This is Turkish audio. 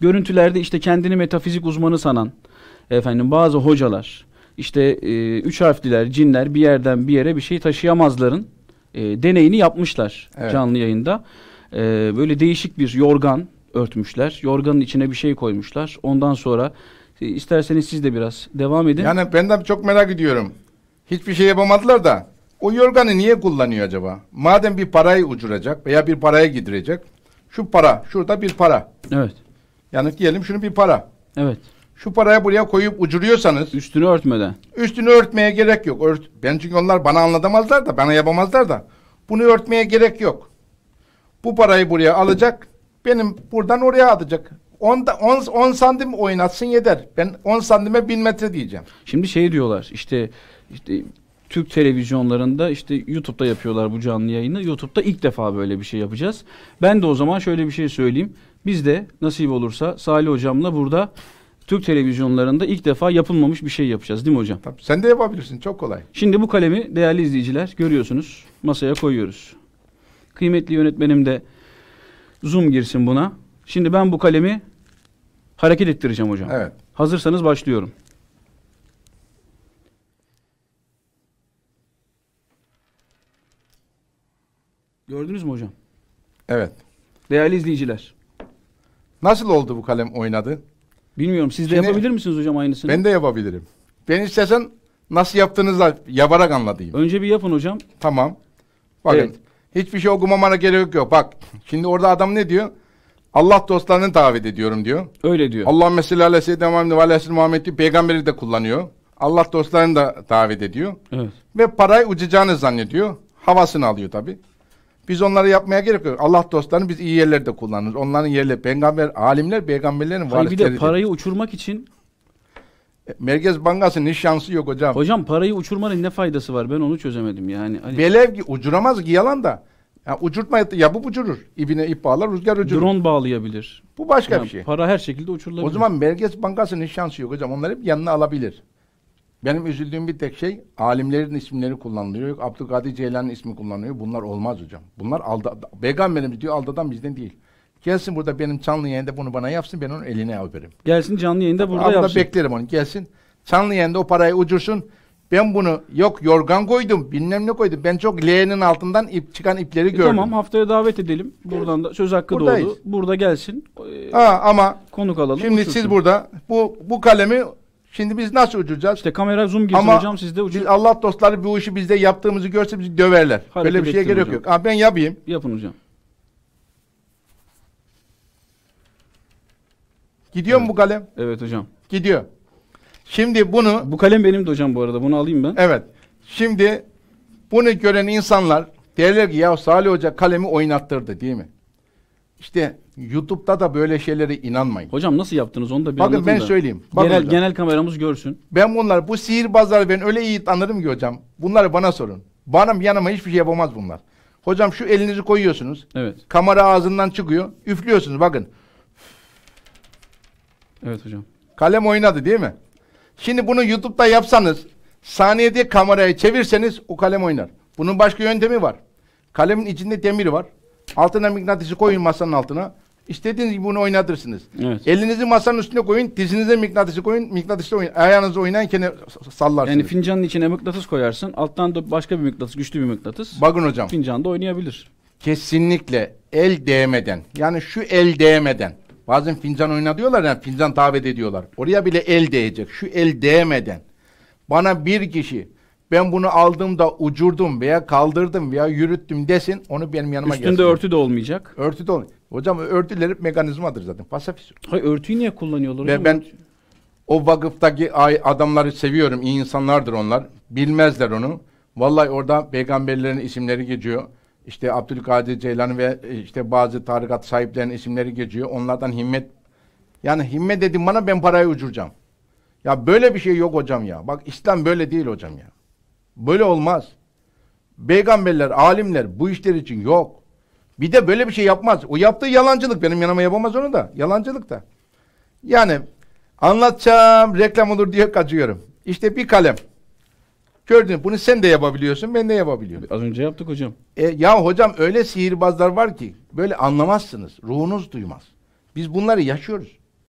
Görüntülerde işte kendini metafizik uzmanı sanan efendim bazı hocalar işte e, üç harfliler, cinler bir yerden bir yere bir şey taşıyamazların e, deneyini yapmışlar evet. canlı yayında. E, böyle değişik bir yorgan örtmüşler. Yorganın içine bir şey koymuşlar. Ondan sonra e, isterseniz siz de biraz devam edin. Yani ben de çok merak ediyorum. Hiçbir şey yapamadılar da o yorganı niye kullanıyor acaba? Madem bir parayı uçuracak veya bir paraya gidirecek. Şu para, şurada bir para. Evet. Yani diyelim şunu bir para. Evet. Şu parayı buraya koyup ucuruyorsanız. Üstünü örtmeden. Üstünü örtmeye gerek yok. Ört, ben çünkü onlar bana anlatamazlar da bana yapamazlar da. Bunu örtmeye gerek yok. Bu parayı buraya alacak. Benim buradan oraya atacak. 10 10 10 santim oynatsın yeter. Ben 10 santime 1000 metre diyeceğim. Şimdi şey diyorlar. İşte işte Türk televizyonlarında işte YouTube'da yapıyorlar bu canlı yayını. YouTube'da ilk defa böyle bir şey yapacağız. Ben de o zaman şöyle bir şey söyleyeyim. Biz de nasip olursa Salih Hocam'la burada Türk televizyonlarında ilk defa yapılmamış bir şey yapacağız değil mi hocam? Tabii sen de yapabilirsin çok kolay. Şimdi bu kalemi değerli izleyiciler görüyorsunuz masaya koyuyoruz. Kıymetli yönetmenim de zoom girsin buna. Şimdi ben bu kalemi hareket ettireceğim hocam. Evet. Hazırsanız başlıyorum. Gördünüz mü hocam? Evet. Değerli izleyiciler, Nasıl oldu bu kalem oynadı? Bilmiyorum. Siz de Şimdi, yapabilir misiniz hocam aynısını? Ben de yapabilirim. Ben istersen nasıl yaptığınızla yaparak anlatayım. Önce bir yapın hocam. Tamam. Bakın. Evet. Hiçbir şey okumamana gerek yok. Bak şimdi orada adam ne diyor? Allah dostlarını davet ediyorum diyor. Öyle diyor. Allah mesela aleyhisselam ve aleyhisselam Muhammed diyor. Peygamberi de kullanıyor. Allah dostlarını da davet ediyor. Evet. Ve parayı ucacağını zannediyor. Havasını alıyor tabi. Biz onları yapmaya gerek yok. Allah dostlarını biz iyi yerlerde kullanırız. Onların yerleri peygamber, alimler peygamberlerin Hayır, bir de parayı uçurmak için e, Merkez Bankası'nın hiç şansı yok hocam. Hocam parayı uçurmanın ne faydası var? Ben onu çözemedim yani. Hani... Velev uçuramaz ki yalan da. Yani uçurtma yapıp uçurur. İbine ip bağlar, rüzgar uçurur. Drone bağlayabilir. Bu başka yani bir şey. Para her şekilde uçurulabilir. O zaman Merkez Bankası'nın hiç şansı yok hocam. Onları hep yanına alabilir. Benim üzüldüğüm bir tek şey alimlerin isimleri kullanılıyor. Yok Abdülkadir Ceylan'ın ismi kullanılıyor. Bunlar olmaz hocam. Bunlar alda, peygamberimiz diyor aldatan bizden değil. Gelsin burada benim canlı yayında bunu bana yapsın ben onun eline alırım. Gelsin canlı yayında burada Abla yapsın. beklerim onu gelsin. Canlı yayında o parayı ucursun. Ben bunu yok yorgan koydum bilmem ne koydum. Ben çok leğenin altından ip çıkan ipleri e gördüm. Tamam haftaya davet edelim. Buradan da söz hakkı Buradayız. doğdu. Burada gelsin. Ee, ha, ama konuk alalım. Şimdi uçursun. siz burada bu bu kalemi Şimdi biz nasıl uçacağız? İşte kamera zoom girsin Ama hocam siz de uçur. Biz Allah dostları bu işi bizde yaptığımızı görse bizi döverler. Hareket Böyle bir şeye gerek hocam. yok. Aa, ben yapayım. Yapın hocam. Gidiyor evet. mu bu kalem? Evet hocam. Gidiyor. Şimdi bunu... Bu kalem benim de hocam bu arada. Bunu alayım ben. Evet. Şimdi bunu gören insanlar derler ki ya Salih Hoca kalemi oynattırdı değil mi? İşte YouTube'da da böyle şeylere inanmayın. Hocam nasıl yaptınız onu da bir Bakın ben da. söyleyeyim. Bakın genel, hocam. genel kameramız görsün. Ben bunlar bu sihirbazlar ben öyle iyi tanırım ki hocam. Bunları bana sorun. Benim yanıma hiçbir şey yapamaz bunlar. Hocam şu elinizi koyuyorsunuz. Evet. Kamera ağzından çıkıyor. Üflüyorsunuz bakın. Evet hocam. Kalem oynadı değil mi? Şimdi bunu YouTube'da yapsanız saniyede kamerayı çevirseniz o kalem oynar. Bunun başka yöntemi var. Kalemin içinde demir var. Altına mıknatısı koyun masanın altına. İstediğiniz gibi bunu oynatırsınız. Evet. Elinizi masanın üstüne koyun, dizinize mıknatısı koyun, mıknatısla oynayın. Ayağınızı oynayken sallarsınız. Yani fincanın içine mıknatıs koyarsın. Alttan da başka bir mıknatıs, güçlü bir mıknatıs. Bakın hocam. Fincanda oynayabilir. Kesinlikle el değmeden. Yani şu el değmeden. Bazen fincan oynatıyorlar diyorlar yani fincan davet ediyorlar. Oraya bile el değecek. Şu el değmeden. Bana bir kişi ben bunu aldım da ucurdum veya kaldırdım veya yürüttüm desin onu benim yanıma Üstünde gelsin. Üstünde örtü de olmayacak. Örtü de olmayacak. Hocam örtüleri mekanizmadır zaten. Pasafis. Hayır örtüyü niye kullanıyorlar? Ve ben o vakıftaki adamları seviyorum. İyi insanlardır onlar. Bilmezler onu. Vallahi orada peygamberlerin isimleri geçiyor. İşte Abdülkadir Ceylan ve e, işte bazı tarikat sahiplerinin isimleri geçiyor. Onlardan himmet yani himmet dedim bana ben parayı uçuracağım. Ya böyle bir şey yok hocam ya. Bak İslam böyle değil hocam ya. Böyle olmaz. Peygamberler, alimler bu işler için yok. Bir de böyle bir şey yapmaz. O yaptığı yalancılık. Benim yanıma yapamaz onu da. Yalancılık da. Yani anlatacağım reklam olur diye kaçıyorum. İşte bir kalem. Gördün bunu sen de yapabiliyorsun ben de yapabiliyorum. Az önce yaptık hocam. E, ya hocam öyle sihirbazlar var ki böyle anlamazsınız. Ruhunuz duymaz. Biz bunları yaşıyoruz.